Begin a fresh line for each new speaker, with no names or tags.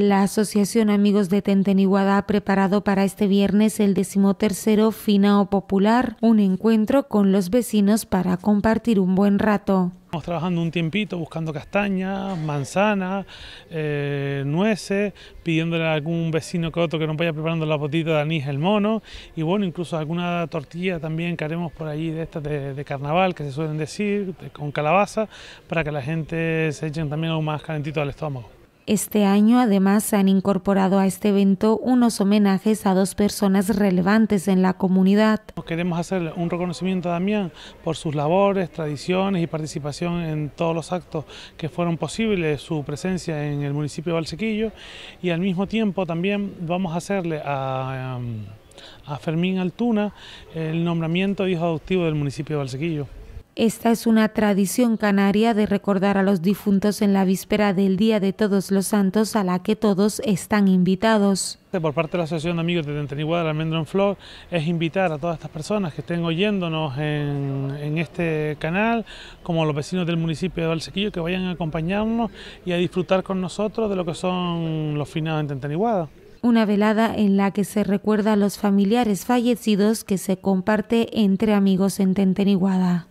La Asociación Amigos de Tenteniguada ha preparado para este viernes el decimotercero Finao Popular, un encuentro con los vecinos para compartir un buen rato.
Estamos trabajando un tiempito buscando castañas, manzana, eh, nueces, pidiéndole a algún vecino que otro que nos vaya preparando la botita de anís el mono y bueno, incluso alguna tortilla también que haremos por ahí de estas de, carnaval que se suelen decir, con calabaza, para que la gente se echen también algo más calentito al estómago.
Este año además se han incorporado a este evento unos homenajes a dos personas relevantes en la comunidad.
Queremos hacerle un reconocimiento a Damián por sus labores, tradiciones y participación en todos los actos que fueron posibles, su presencia en el municipio de Valsequillo y al mismo tiempo también vamos a hacerle a, em, a Fermín Altuna el nombramiento de hijo adoptivo del municipio de Valsequillo.
Esta es una tradición canaria de recordar a los difuntos en la víspera del Día de Todos los Santos a la que todos están invitados.
Por parte de la Asociación de Amigos de Tenteniguada la Almendro Flor es invitar a todas estas personas que estén oyéndonos en, este canal, como los vecinos del municipio de Valsequillo, que vayan a acompañarnos y a disfrutar con nosotros de lo que son los finados en Tenteniguada.
una velada en la que se recuerda a los familiares fallecidos que se comparte entre amigos en Tenteniguada.